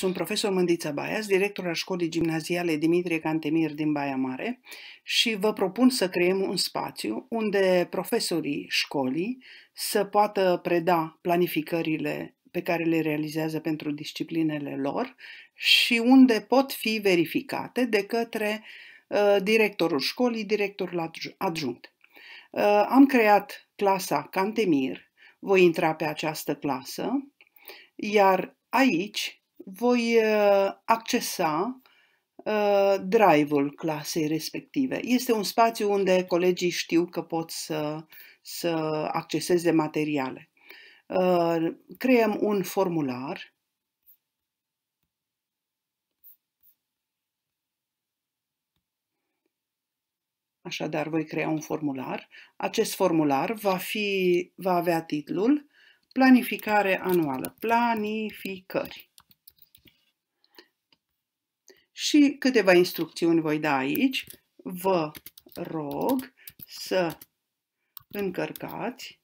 Sunt profesor Mândița Baias, director al școlii gimnaziale Dimitrie Cantemir din Baia Mare și vă propun să creăm un spațiu unde profesorii școlii să poată preda planificările pe care le realizează pentru disciplinele lor și unde pot fi verificate de către uh, directorul școlii, directorul adjunct. Uh, am creat clasa Cantemir, voi intra pe această clasă, iar aici voi accesa drive-ul clasei respective. Este un spațiu unde colegii știu că pot să, să acceseze materiale. Creăm un formular Așadar, voi crea un formular. Acest formular va, fi, va avea titlul Planificare anuală. Planificări și câteva instrucțiuni voi da aici. Vă rog să încărcați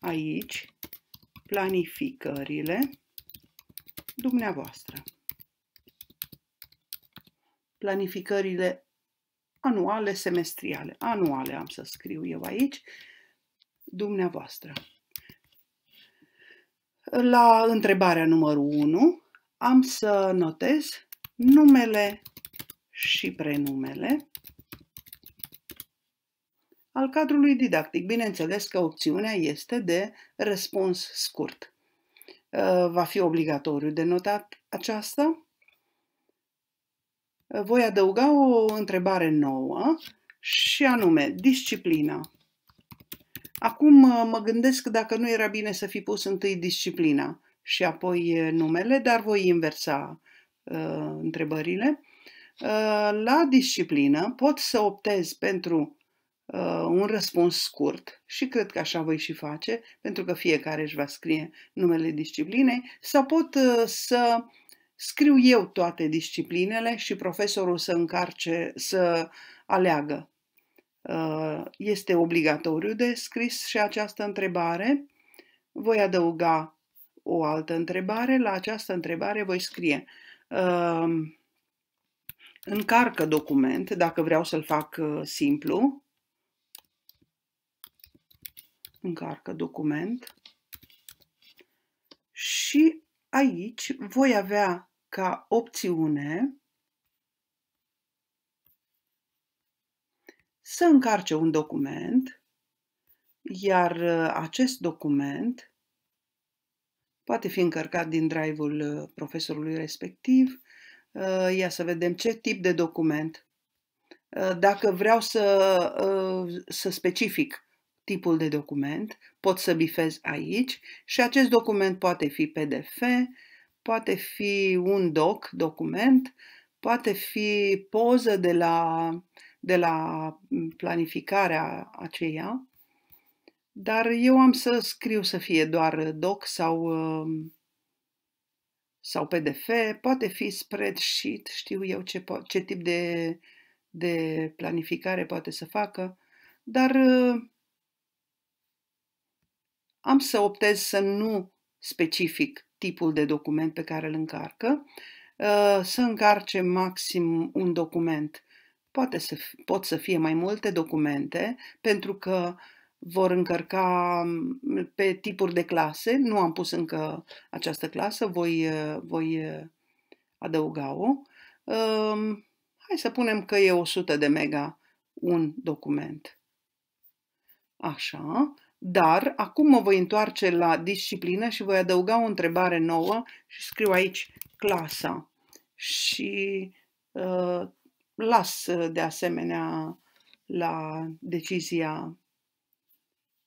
aici planificările dumneavoastră. Planificările anuale, semestriale. Anuale am să scriu eu aici, dumneavoastră. La întrebarea numărul 1, am să notez numele și prenumele al cadrului didactic. Bineînțeles că opțiunea este de răspuns scurt. Uh, va fi obligatoriu de notat aceasta. Uh, voi adăuga o întrebare nouă și anume disciplina. Acum uh, mă gândesc dacă nu era bine să fi pus întâi disciplina și apoi numele, dar voi inversa uh, întrebările. Uh, la disciplină pot să optez pentru uh, un răspuns scurt și cred că așa voi și face, pentru că fiecare își va scrie numele disciplinei, sau pot uh, să scriu eu toate disciplinele și profesorul să încarce, să aleagă. Este obligatoriu de scris și această întrebare. Voi adăuga o altă întrebare. La această întrebare voi scrie uh, încarcă document, dacă vreau să-l fac uh, simplu. Încarcă document. Și aici voi avea ca opțiune să încarce un document, iar uh, acest document Poate fi încărcat din drive-ul uh, profesorului respectiv. Uh, ia să vedem ce tip de document. Uh, dacă vreau să, să specific tipul de document, pot să bifez aici și acest document poate fi PDF, poate fi un doc, document, poate fi poză de la, de la planificarea aceea, dar eu am să scriu să fie doar uh, doc sau, um, sau PDF, poate fi spreadsheet, știu eu ce, ce tip de, de planificare poate să facă, dar uh, am să optez să nu specific tipul de document pe care îl încarcă, uh, să încarce maxim un document. Poate să, pot să fie mai multe documente, pentru că uh, vor încărca pe tipuri de clase. Nu am pus încă această clasă, voi, voi adăuga-o. Hai să punem că e 100 de mega un document. Așa, dar acum mă voi întoarce la disciplină și voi adăuga o întrebare nouă și scriu aici clasa și uh, las de asemenea la decizia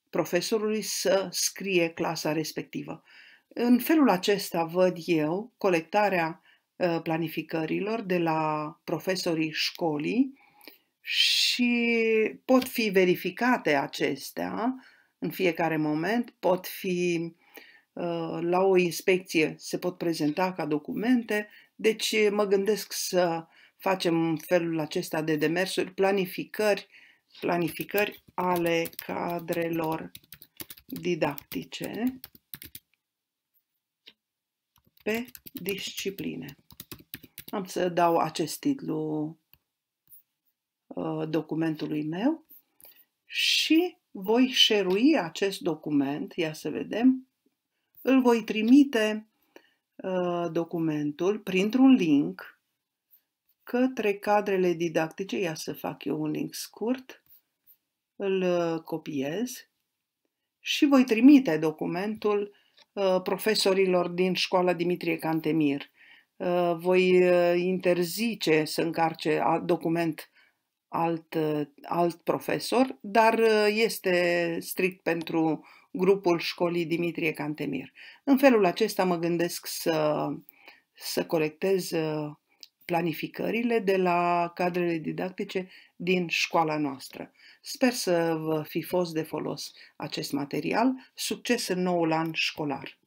profesorului să scrie clasa respectivă. În felul acesta văd eu colectarea ă, planificărilor de la profesorii școlii și pot fi verificate acestea în fiecare moment, pot fi ă, la o inspecție, se pot prezenta ca documente, deci mă gândesc să facem felul acesta de demersuri, planificări planificări ale cadrelor didactice pe discipline. Am să dau acest titlu uh, documentului meu și voi șerui acest document, ia să vedem, îl voi trimite uh, documentul printr-un link către cadrele didactice, ia să fac eu un link scurt, îl uh, copiez și voi trimite documentul uh, profesorilor din școala Dimitrie Cantemir. Uh, voi interzice să încarce document alt, alt profesor, dar este strict pentru grupul școlii Dimitrie Cantemir. În felul acesta mă gândesc să, să colectez planificările de la cadrele didactice din școala noastră. Sper să vă fi fost de folos acest material. Succes în noul an școlar!